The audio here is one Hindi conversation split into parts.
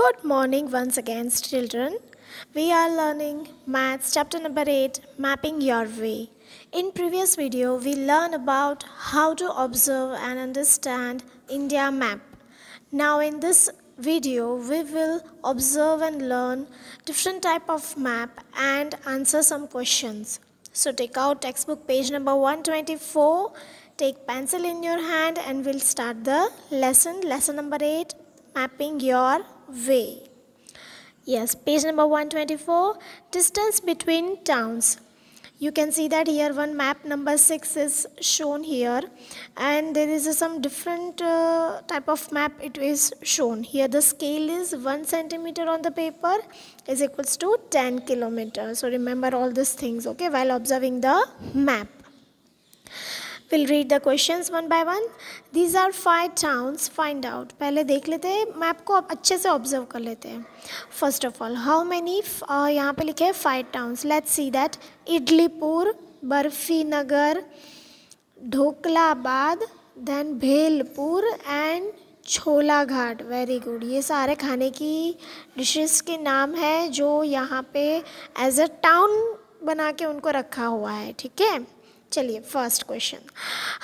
Good morning once again, children. We are learning Maths chapter number 8, Mapping Your Way. In previous video, we learned about how to observe and understand India map. Now in this video, we will observe and learn different type of map and answer some questions. So take out textbook page number 124, take pencil in your hand and we'll start the lesson, lesson number 8, Mapping Your way. Yes, page number 124, distance between towns. You can see that here one map number 6 is shown here and there is some different uh, type of map it is shown. Here the scale is 1 centimeter on the paper is equals to 10 kilometers. So remember all these things okay while observing the map. Will read the question one by one these are five towns find out पहले देख लेते हैं मैप को अच्छे से ऑब्जर्व कर लेते हैं first of all how many यहाँ पे लिखे हैं five towns let's see that Idlipur Barfi Nagar Dhoklabad then Bhelpur and Chhola Ghat very good ये सारे खाने की डिशेस के नाम है जो यहाँ पे एज अ टाउन बना के उनको रखा हुआ है ठीक है चलिए first question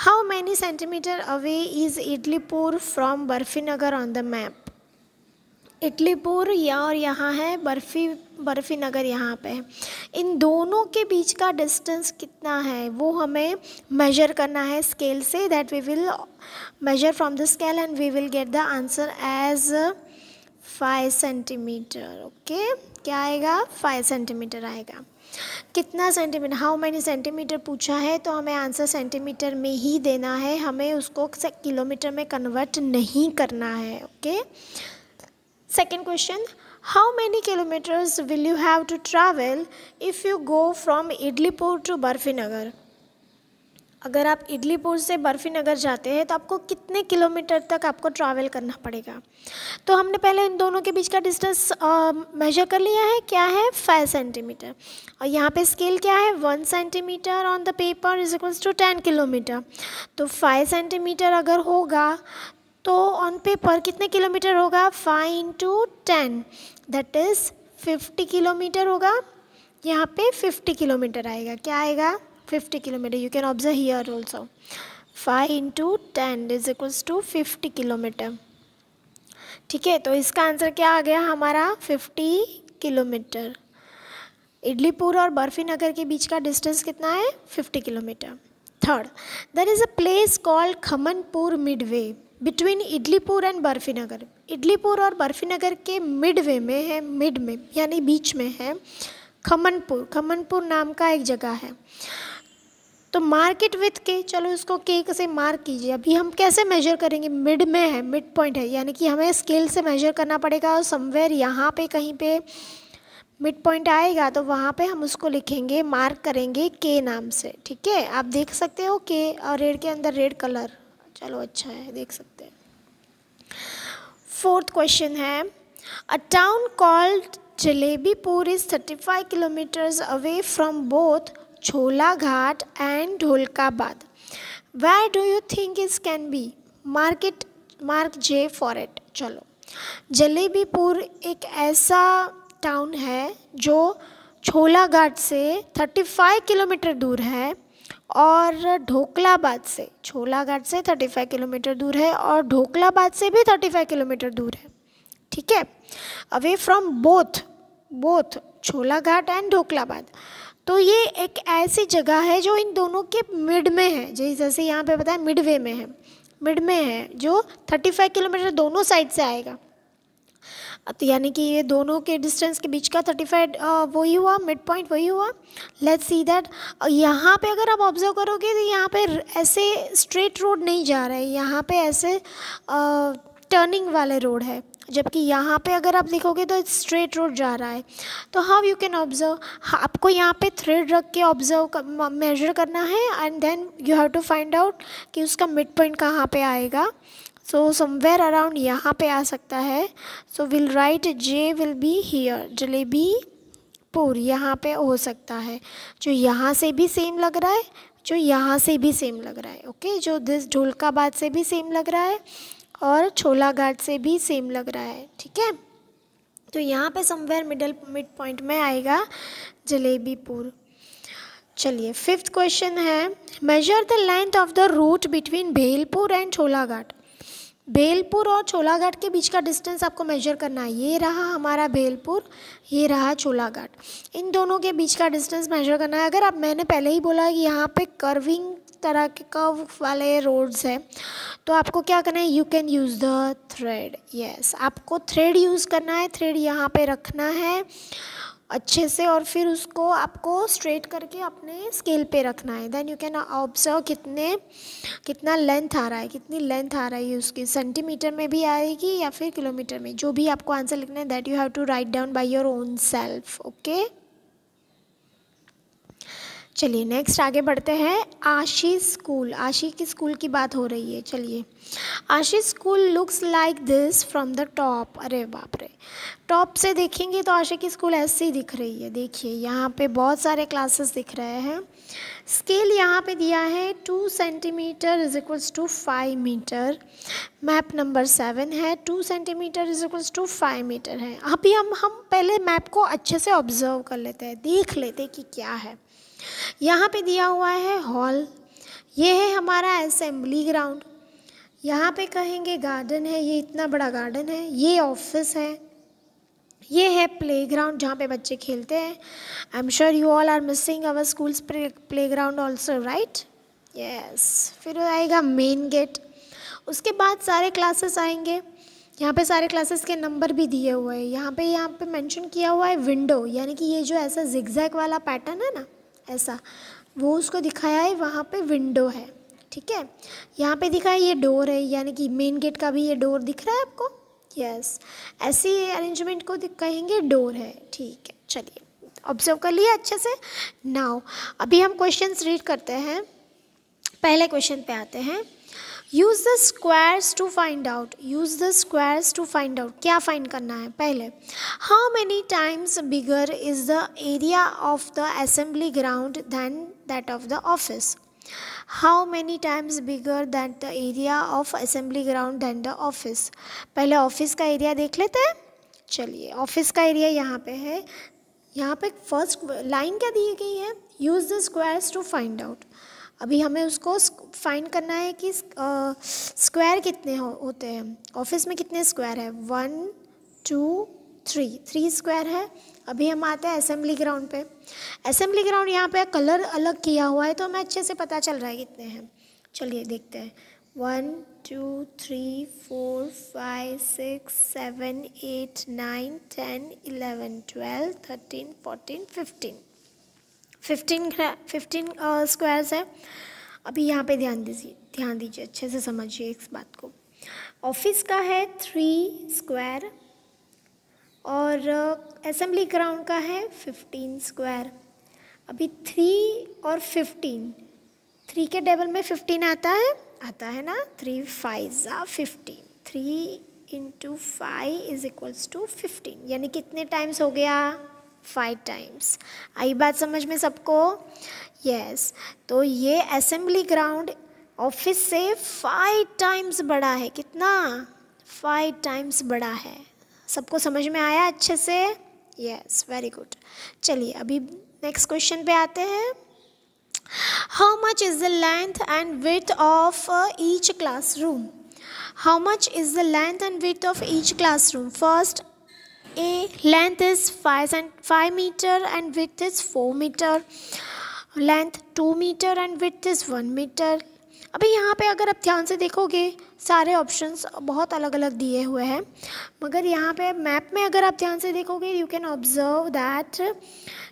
how many centimetres away is Idlipur from Barfi Nagar on the map Idlipur या और यहाँ है बर्फी बर्फी नगर यहाँ पे इन दोनों के बीच का डिस्टेंस कितना है वो हमें मेजर करना है स्केल से that we will measure from the scale and we will get the answer as five centimetre okay क्या आएगा फाइव सेंटीमीटर आएगा कितना सेंटीमीटर हाउ मैंने सेंटीमीटर पूछा है तो हमें आंसर सेंटीमीटर में ही देना है हमें उसको किलोमीटर में कन्वर्ट नहीं करना है okay second question how many kilometres will you have to travel if you go from Idlipur to Barfinagar अगर आप इडलीपुर से बर्फी नगर जाते हैं तो आपको कितने किलोमीटर तक आपको ट्रैवल करना पड़ेगा तो हमने पहले इन दोनों के बीच का डिस्टेंस मेजर कर लिया है क्या है फाइव सेंटीमीटर और यहाँ पे स्केल क्या है one centimetre on the paper is equals to ten kilometre तो फाइव सेंटीमीटर अगर होगा तो ऑन पेपर कितने किलोमीटर होगा five into ten that is fifty kilometre होगा यहाँ पे फिफ्टी किलोमीटर आएगा क्या आएगा 50 kilometer you can observe here also 5 into 10 is equals to 50 kilometre ठीक है तो इसका आंसर क्या आ गया हमारा 50 किलोमीटर इडलीपुर और बर्फी नगर के बीच का डिस्टेंस कितना है 50 kilometre third there is a place called Khamanpur midway between Idlipur and Barfi Nagar Idlipur और बर्फी नगर के मिडवे में है मिड में यानी बीच में है खमनपुर खमनपुर नाम का एक जगह है तो मार्क इट विथ के चलो इसको के से मार्क कीजिए अभी हम कैसे मेजर करेंगे मिड में है मिड पॉइंट है यानी कि हमें स्केल से मेजर करना पड़ेगा और समवेयर यहाँ पे कहीं पे मिड पॉइंट आएगा तो वहाँ पे हम उसको लिखेंगे मार्क करेंगे के नाम से ठीक है आप देख सकते हो के और रेड के अंदर रेड कलर चलो अच्छा है देख सकते हैं फोर्थ क्वेश्चन है a town called Jalebipur is thirty five kilometres away from both Chhola Ghat and Dholkabad where do you think is can be market mark J for it. चलो जलेबीपुर एक ऐसा टाउन है जो छोलाघाट से 35 किलोमीटर दूर है और ढोकलाबाद से छोलाघाट से 35 किलोमीटर दूर है और ढोकलाबाद से भी 35 किलोमीटर दूर है ठीक है away from both both Chholaghat and Dhokalabad तो ये एक ऐसी जगह है जो इन दोनों के मिड में है जैसे यहाँ पे बताया मिड वे में है मिड में है जो 35 किलोमीटर दोनों साइड से आएगा तो यानी कि ये दोनों के डिस्टेंस के बीच का 35 वही हुआ मिड पॉइंट वही हुआ लेट्स सी दैट यहाँ पे अगर आप ऑब्जर्व करोगे तो यहाँ पे ऐसे स्ट्रेट रोड नहीं जा रहा है यहाँ पे ऐसे आ, टर्निंग वाले रोड है जबकि यहाँ पे अगर आप देखोगे तो स्ट्रेट रोड जा रहा है तो हाउ यू कैन ऑब्जर्व आपको यहाँ पे थ्रेड रख के ऑब्जर्व मेजर करना है and then you have to find out कि उसका मिड पॉइंट कहाँ पे आएगा सो समवेयर अराउंड यहाँ पे आ सकता है so will write J will be here Jalebipur यहाँ पे हो सकता है जो यहाँ से भी सेम लग रहा है जो यहाँ से भी सेम लग रहा है ओके okay? जो दिस ढोलकाबाद से भी सेम लग रहा है और छोला घाट से भी सेम लग रहा है ठीक है तो यहाँ पे समवेयर मिडल मिड पॉइंट में आएगा जलेबीपुर चलिए फिफ्थ क्वेश्चन है measure the length of the route between Bhelpur and Chholaghat Bhelpur और छोलाघाट के बीच का डिस्टेंस आपको मेजर करना है ये रहा हमारा भेलपुर ये रहा छोलाघाट इन दोनों के बीच का डिस्टेंस मेजर करना है अगर आप मैंने पहले ही बोला कि यहाँ पे कर्विंग तरह के कर्व वाले रोड्स हैं तो आपको क्या करना है you can use the thread yes आपको थ्रेड यूज़ करना है थ्रेड यहाँ पे रखना है अच्छे से और फिर उसको आपको स्ट्रेट करके अपने स्केल पे रखना है देन यू कैन ऑब्जर्व कितने कितना लेंथ आ रहा है कितनी लेंथ आ रही है उसकी सेंटीमीटर में भी आएगी या फिर किलोमीटर में जो भी आपको आंसर लिखना है that you have to write down by your own self okay चलिए नेक्स्ट आगे बढ़ते हैं आशी स्कूल आशी की स्कूल की बात हो रही है चलिए आशी school looks like this from the top अरे बाप रे टॉप से देखेंगे तो आशी की स्कूल ऐसे ही दिख रही है देखिए यहाँ पे बहुत सारे क्लासेस दिख रहे हैं स्केल यहाँ पे दिया है two centimetre is equals to five metre map number seven है two centimetre is equals to five metre है अभी हम हम पहले मैप को अच्छे से ऑब्जर्व कर लेते हैं देख लेते कि क्या है यहाँ पे दिया हुआ है हॉल ये है हमारा असेंबली ग्राउंड यहाँ पे कहेंगे गार्डन है ये इतना बड़ा गार्डन है ये ऑफिस है ये है प्ले ग्राउंड जहाँ पे बच्चे खेलते हैं I am sure you all are missing our schools playground also right yes फिर आएगा मेन गेट उसके बाद सारे क्लासेस आएंगे यहाँ पे सारे क्लासेस के नंबर भी दिए हुए हैं यहाँ पे यहाँ पे मेंशन किया हुआ है विंडो यानी कि ये जो ऐसा जिग्जैक वाला पैटर्न है ना ऐसा वो उसको दिखाया है वहाँ पे विंडो है ठीक है यहाँ पे दिखा है ये डोर है यानी कि मेन गेट का भी ये डोर दिख रहा है आपको यस yes. ऐसी अरेंजमेंट को कहेंगे डोर है ठीक है चलिए ऑब्जर्व कर लिए अच्छे से नाउ अभी हम क्वेश्चंस रीड करते हैं पहले क्वेश्चन पे आते हैं use the squares to find out use the squares to find out क्या फाइंड करना है पहले how many times bigger is the area of the assembly ground than that of the office how many times bigger that the area of assembly ground than the office पहले ऑफिस का एरिया देख लेते हैं चलिए ऑफिस का एरिया यहाँ पे है यहाँ पे फर्स्ट लाइन क्या दी गई है use the squares to find out अभी हमें उसको फाइंड करना है कि स्क्वायर कितने हो, होते हैं ऑफिस में कितने स्क्वायर है one two three three square है अभी हम आते हैं असेंबली ग्राउंड पे असेंबली ग्राउंड यहाँ पे कलर अलग किया हुआ है तो हमें अच्छे से पता चल रहा है कितने हैं चलिए देखते हैं one two three four five six seven eight nine ten eleven twelve thirteen fourteen fifteen fifteen fifteen squares है अभी यहाँ पे ध्यान दीजिए ध्यान दीजिए अच्छे से समझिए इस बात को ऑफिस का है थ्री स्क्वायर और असम्बली uh, ग्राउंड का है फिफ्टीन स्क्वायर अभी थ्री और फिफ्टीन थ्री के टेबल में फिफ्टीन आता है आता है ना थ्री फाइव ज़ा fifteen three into five is equals to fifteen यानी कितने टाइम्स हो गया फाइव टाइम्स आई बात समझ में सबको यस yes. तो ये असेंबली ग्राउंड ऑफिस से फाइव टाइम्स बड़ा है कितना फाइव टाइम्स बड़ा है सबको समझ में आया अच्छे से यस वेरी गुड चलिए अभी नेक्स्ट क्वेश्चन पे आते हैं how much is the length and width of each classroom how much is the length and width of each classroom first A length is 5 and 5 meter and width is 4 meter length 2 meter and width is 1 meter अभी यहाँ पे अगर आप ध्यान से देखोगे सारे ऑप्शंस बहुत अलग अलग दिए हुए हैं मगर यहाँ पे मैप में अगर आप ध्यान से देखोगे यू कैन ऑब्जर्व दैट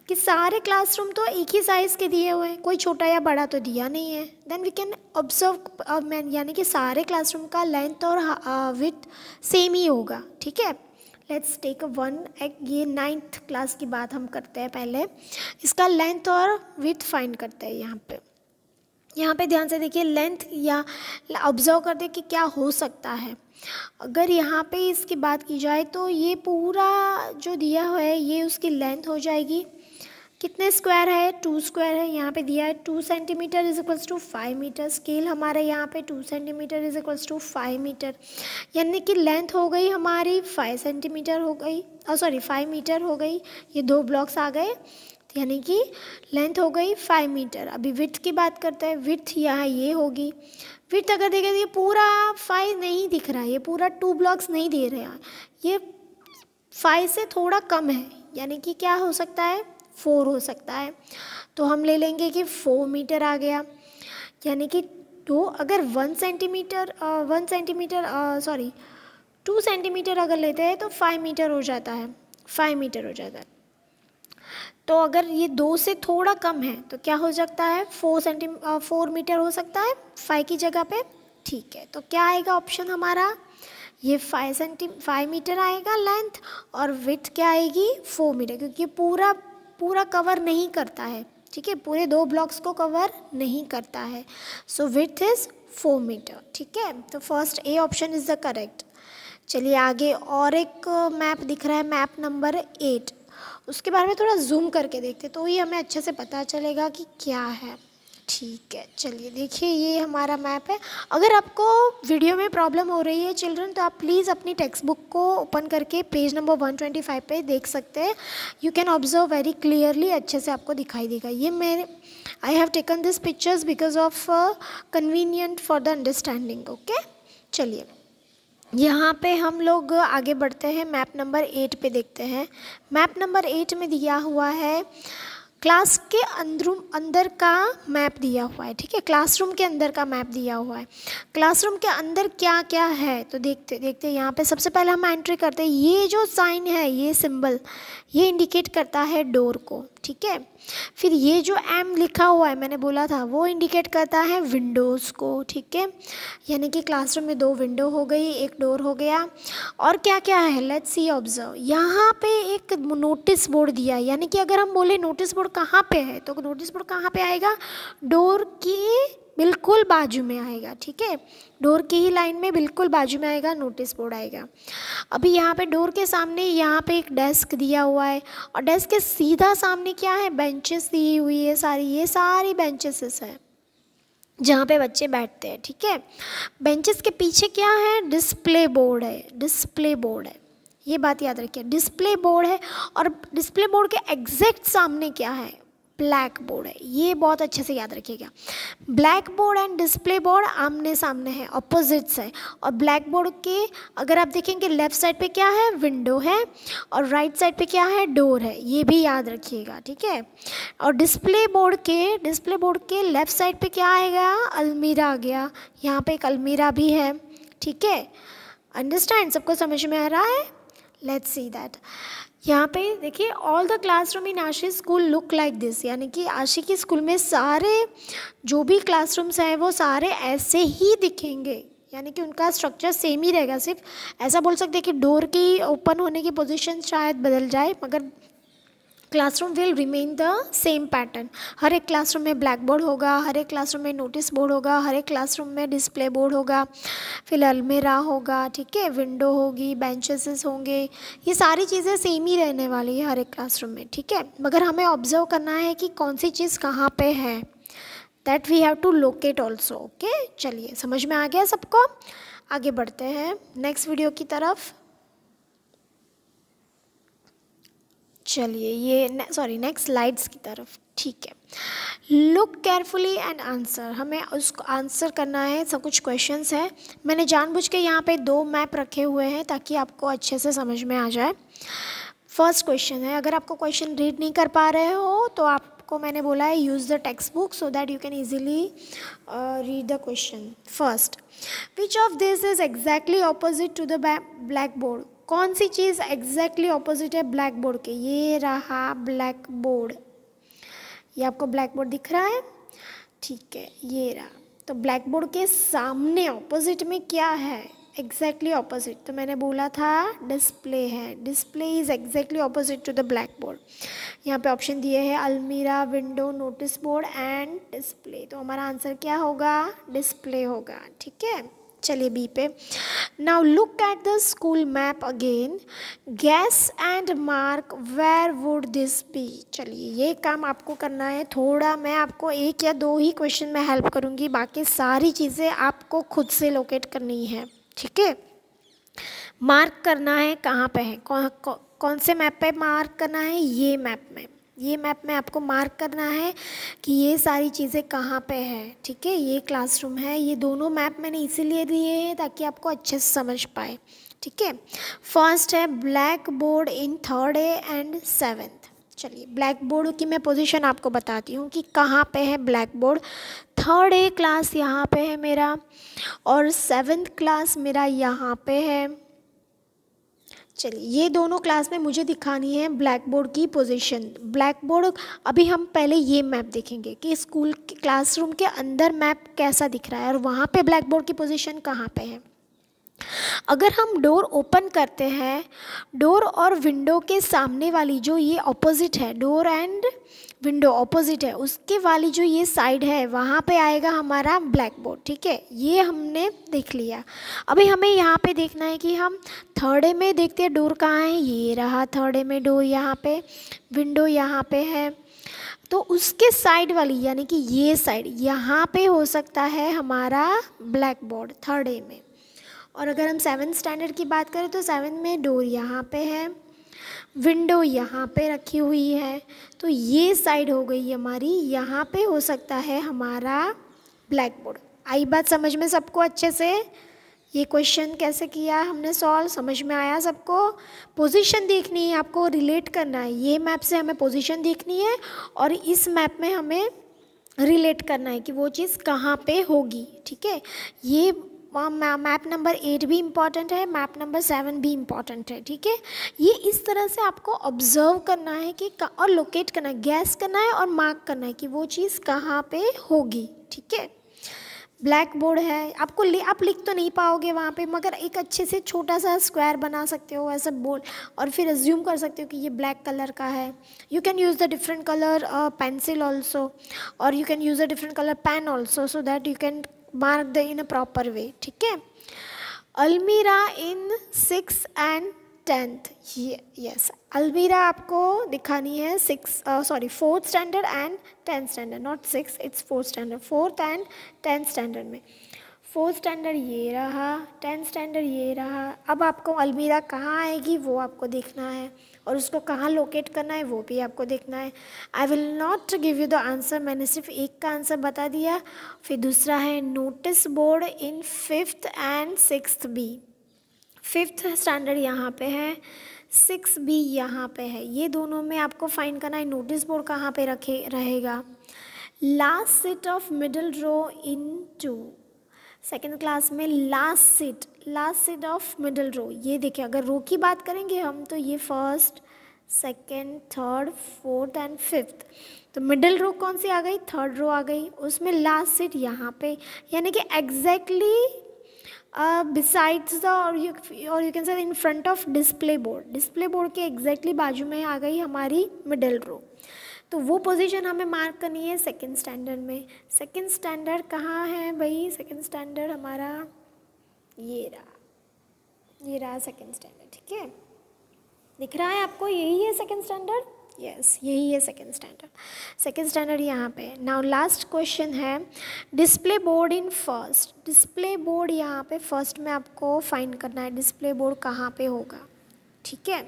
कि सारे क्लासरूम तो एक ही साइज़ के दिए हुए हैं कोई छोटा या बड़ा तो दिया नहीं है then we can observe man यानी कि सारे क्लासरूम का लेंथ और विथ uh, सेम ही होगा ठीक है लेट्स टेक वन एक ये नाइन्थ क्लास की बात हम करते हैं पहले इसका लेंथ और विथ फाइंड करते हैं यहाँ पे यहाँ पे ध्यान से देखिए लेंथ या ऑब्जर्व करते कि क्या हो सकता है अगर यहाँ पे इसकी बात की जाए तो ये पूरा जो दिया हुआ है ये उसकी लेंथ हो जाएगी कितने स्क्वायर है टू स्क्वायर है यहाँ पे दिया है two centimetre is equals to five metre scale हमारा यहाँ पे two centimetre is equals to five metre यानी कि लेंथ हो गई हमारी फाइव सेंटीमीटर हो गई और सॉरी फाइव मीटर हो गई ये दो ब्लॉक्स आ गए यानी कि लेंथ हो गई फाइव मीटर अभी विथ की बात करते हैं विथ यहाँ ये होगी विथ अगर देखें तो ये पूरा फाइव नहीं दिख रहा है ये पूरा टू ब्लॉक्स नहीं दे रहे हैं ये फाइव से थोड़ा कम है यानी कि क्या हो सकता है फोर हो सकता है तो हम ले लेंगे कि फोर मीटर आ गया यानी कि तो अगर one centimetre one centimetre sorry two centimetre अगर लेते हैं तो फाइव मीटर हो जाता है फाइव मीटर हो जाता है तो अगर ये दो से थोड़ा कम है तो क्या हो सकता है फोर सेंटी फोर मीटर हो सकता है फाइव की जगह पे ठीक है तो क्या आएगा ऑप्शन हमारा ये फाइव सेंटी फाइव मीटर आएगा लेंथ और विथ क्या आएगी फोर मीटर क्योंकि पूरा पूरा कवर नहीं करता है ठीक है पूरे दो ब्लॉक्स को कवर नहीं करता है so width is four metre ठीक है तो first A option is the correct चलिए आगे और एक मैप दिख रहा है मैप नंबर एट उसके बारे में थोड़ा जूम करके देखते तो ये हमें अच्छे से पता चलेगा कि क्या है ठीक है चलिए देखिए ये हमारा मैप है अगर आपको वीडियो में प्रॉब्लम हो रही है चिल्ड्रन तो आप प्लीज़ अपनी टेक्स्ट बुक को ओपन करके पेज नंबर 125 पे देख सकते हैं you can observe very clearly अच्छे से आपको दिखाई देगा ये मेरे I have taken this pictures because of convenient for the understanding okay चलिए यहाँ पे हम लोग आगे बढ़ते हैं मैप नंबर एट पे देखते हैं मैप नंबर एट में दिया हुआ है क्लास के अंदरूम अंदर का मैप दिया हुआ है ठीक है क्लासरूम के अंदर का मैप दिया हुआ है क्लासरूम के अंदर क्या क्या है तो देखते देखते यहाँ पे सबसे पहले हम एंट्री करते हैं ये जो साइन है ये सिंबल ये इंडिकेट करता है डोर को ठीक है फिर ये जो एम लिखा हुआ है मैंने बोला था वो इंडिकेट करता है विंडोज़ को ठीक है यानी कि क्लासरूम में दो विंडो हो गई एक डोर हो गया और क्या क्या है लेट्स सी ऑब्जर्व यहाँ पे एक नोटिस बोर्ड दिया यानी कि अगर हम बोले नोटिस बोर्ड कहाँ पे है तो नोटिस बोर्ड कहाँ पे आएगा डोर की बिल्कुल बाजू में आएगा ठीक है डोर की ही लाइन में बिल्कुल बाजू में आएगा नोटिस बोर्ड आएगा अभी यहाँ पे डोर के सामने यहाँ पे एक डेस्क दिया हुआ है और डेस्क के सीधा सामने क्या है बेंचेस दी हुई है सारी ये सारी बेंचेसेस है जहाँ पे बच्चे बैठते हैं ठीक है बेंचेस के पीछे क्या है डिस्प्ले बोर्ड है डिस्प्ले बोर्ड है ये बात याद रखिए डिस्प्ले बोर्ड है और डिस्प्ले बोर्ड के एग्जैक्ट सामने क्या है ब्लैक बोर्ड है ये बहुत अच्छे से याद रखिएगा blackboard and display board आमने सामने है अपोजिट्स है और ब्लैक बोर्ड के अगर आप देखेंगे लेफ्ट साइड पे क्या है विंडो है और राइट right साइड पे क्या है डोर है ये भी याद रखिएगा ठीक है और डिस्प्ले बोर्ड के डिस्प्ले बोर्ड के लेफ्ट साइड पे क्या आएगा अलमीरा आ गया यहाँ पे एक अलमीरा भी है ठीक है अंडरस्टैंड सबको समझ में आ रहा है लेट्स सी दैट यहाँ पे देखिए ऑल द क्लासरूम इन आशी स्कूल लुक लाइक दिस यानी कि आशी की स्कूल में सारे जो भी क्लासरूम्स हैं वो सारे ऐसे ही दिखेंगे यानी कि उनका स्ट्रक्चर सेम ही रहेगा सिर्फ ऐसा बोल सकते हैं कि डोर की ओपन होने की पोजीशन शायद बदल जाए मगर classroom will remain the same pattern हर एक क्लासरूम में ब्लैक बोर्ड होगा हर एक क्लासरूम में नोटिस बोर्ड होगा हर एक क्लासरूम में डिस्प्ले बोर्ड होगा फिर अलमेरा होगा ठीक है विंडो होगी बेंचेसेस होंगे ये सारी चीज़ें सेम ही रहने वाली है हर एक क्लासरूम में ठीक है मगर हमें ऑब्जर्व करना है कि कौन सी चीज़ कहाँ पर है that we have to locate also okay चलिए समझ में आ गया सबको आगे बढ़ते हैं नेक्स्ट वीडियो की तरफ चलिए ये ने, सॉरी नेक्स्ट स्लाइड्स की तरफ ठीक है लुक केयरफुली एंड आंसर हमें उसको आंसर करना है सब कुछ क्वेश्चंस है मैंने जानबूझ के यहाँ पे दो मैप रखे हुए हैं ताकि आपको अच्छे से समझ में आ जाए फर्स्ट क्वेश्चन है अगर आपको क्वेश्चन रीड नहीं कर पा रहे हो तो आपको मैंने बोला है use the textbook so that you can easily read the question first which of this is exactly opposite to the blackboard कौन सी चीज़ एग्जैक्टली ऑपोजिट है ब्लैक बोर्ड के ये रहा ब्लैक बोर्ड ये आपको ब्लैक बोर्ड दिख रहा है ठीक है ये रहा तो ब्लैक बोर्ड के सामने ऑपोजिट में क्या है एग्जैक्टली exactly ऑपोजिट तो मैंने बोला था डिस्प्ले है display is exactly opposite to the blackboard यहाँ पे ऑप्शन दिए हैं अलमीरा window notice board and display तो हमारा आंसर क्या होगा डिस्प्ले होगा ठीक है चलिए बी पे now look at the school map again guess and mark where would this be चलिए ये काम आपको करना है थोड़ा मैं आपको एक या दो ही क्वेश्चन में हेल्प करूँगी बाकी सारी चीज़ें आपको खुद से लोकेट करनी है ठीक है मार्क करना है कहाँ पे है कौन कौन से मैप पे मार्क करना है ये मैप में ये मैप में आपको मार्क करना है कि ये सारी चीज़ें कहाँ पे है ठीक है ये क्लासरूम है ये दोनों मैप मैंने इसीलिए दिए हैं ताकि आपको अच्छे से समझ पाए ठीक है फर्स्ट है blackboard in third A and seventh चलिए ब्लैक बोर्ड की मैं पोजीशन आपको बताती हूँ कि कहाँ पे है blackboard third A class यहाँ पे है मेरा और सेवेंथ क्लास मेरा यहाँ पे है चलिए ये दोनों क्लास में मुझे दिखानी है ब्लैक बोर्ड की पोजीशन ब्लैक बोर्ड अभी हम पहले ये मैप देखेंगे कि स्कूल के क्लासरूम के अंदर मैप कैसा दिख रहा है और वहाँ पे ब्लैक बोर्ड की पोजीशन कहाँ पे है अगर हम डोर ओपन करते हैं डोर और विंडो के सामने वाली जो ये ऑपोजिट है डोर एंड विंडो ऑपोजिट है उसके वाली जो ये साइड है वहाँ पे आएगा हमारा ब्लैक बोर्ड ठीक है ये हमने देख लिया अभी हमें यहाँ पे देखना है कि हम थर्डे में देखते हैं डोर कहाँ है ये रहा थर्डे में डोर यहाँ पे विंडो यहाँ पे है तो उसके साइड वाली यानी कि ये साइड यहाँ पे हो सकता है हमारा ब्लैक बोर्ड थर्डे में और अगर हम सेवन स्टैंडर्ड की बात करें तो सेवन में डोर यहाँ पर है विंडो यहाँ पे रखी हुई है तो ये साइड हो गई हमारी यहाँ पे हो सकता है हमारा ब्लैक बोर्ड आई बात समझ में सबको अच्छे से ये क्वेश्चन कैसे किया हमने सॉल्व समझ में आया सबको पोजीशन देखनी है आपको रिलेट करना है ये मैप से हमें पोजीशन देखनी है और इस मैप में हमें रिलेट करना है कि वो चीज़ कहाँ पे होगी ठीक है ये मैप नंबर एट भी इम्पॉर्टेंट है मैप नंबर सेवन भी इम्पॉर्टेंट है ठीक है ये इस तरह से आपको ऑब्जर्व करना है कि और लोकेट करना है गैस करना है और मार्क करना है कि वो चीज़ कहाँ पे होगी ठीक है ब्लैक बोर्ड है आपको ले आप लिख तो नहीं पाओगे वहाँ पे मगर एक अच्छे से छोटा सा स्क्वायर बना सकते हो ऐसा बोर्ड और फिर एज्यूम कर सकते हो कि ये ब्लैक कलर का है you can use the different colour pencil also और you can use the different colour pen also so that you can marked in a proper way ठीक है अलमीरा in six and tenth yes अलमीरा आपको दिखानी है six sorry fourth standard and tenth standard not six it's fourth standard fourth and tenth standard में फोर्थ स्टैंडर्ड ये रहा टेंथ स्टैंडर्ड ये रहा अब आपको अलमीरा कहाँ आएगी वो आपको देखना है और उसको कहाँ लोकेट करना है वो भी आपको देखना है I will not give you the answer मैंने सिर्फ एक का आंसर बता दिया फिर दूसरा है notice board in fifth and six B fifth standard यहाँ पे है सिक्स बी यहाँ पे है ये दोनों में आपको फाइंड करना है नोटिस बोर्ड कहाँ पे रखे रहेगा last set of middle row in two second class में last seat last seat of middle row ये देखिए अगर रो की बात करेंगे हम तो ये first second third fourth and fifth तो मिडल रो कौन सी आ गई थर्ड रो आ गई उसमें लास्ट सीट यहाँ पे यानी कि एग्जैक्टली बिसाइड्स द और यू और you can say in front of display board display board के एग्जैक्टली exactly बाजू में आ गई हमारी मिडल रो तो वो पोजीशन हमें मार्क करनी है सेकंड स्टैंडर्ड में सेकंड स्टैंडर्ड कहाँ है भाई सेकंड स्टैंडर्ड हमारा ये रहा ये रहा सेकंड स्टैंडर्ड ठीक है दिख रहा है आपको यही है सेकंड स्टैंडर्ड यस यही है सेकेंड स्टैंडर्ड सेकेंड स्टैंडर्ड यहाँ पे नाउ लास्ट क्वेश्चन है display board in first display board यहाँ पे फर्स्ट में आपको फाइंड करना है डिस्प्ले बोर्ड कहाँ पे होगा ठीक है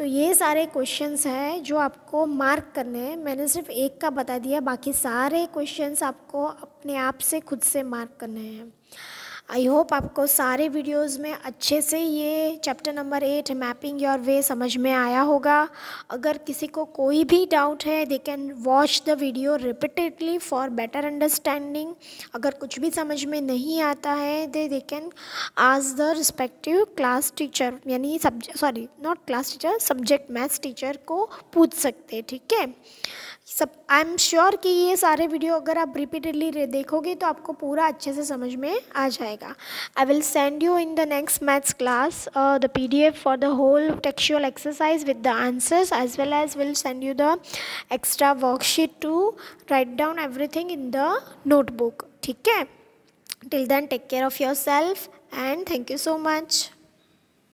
तो ये सारे क्वेश्चंस हैं जो आपको मार्क करने हैं मैंने सिर्फ एक का बता दिया बाकी सारे क्वेश्चंस आपको अपने आप से खुद से मार्क करने हैं आई होप आपको सारे वीडियोस में अच्छे से ये chapter number eight mapping your way समझ में आया होगा अगर किसी को कोई भी डाउट है they can watch the video repeatedly for better understanding अगर कुछ भी समझ में नहीं आता है they they can ask the respective class teacher यानी subject sorry not class teacher subject maths teacher को पूछ सकते ठीक है सब आई एम श्योर कि ये सारे वीडियो अगर आप रिपीटेडली देखोगे तो आपको पूरा अच्छे से समझ में आ जाएगा I will send you in the next maths class the P D F for the whole textual exercise with the answers as well as will send you the extra worksheet to write down everything in the notebook ठीक है till then take care of yourself and thank you so much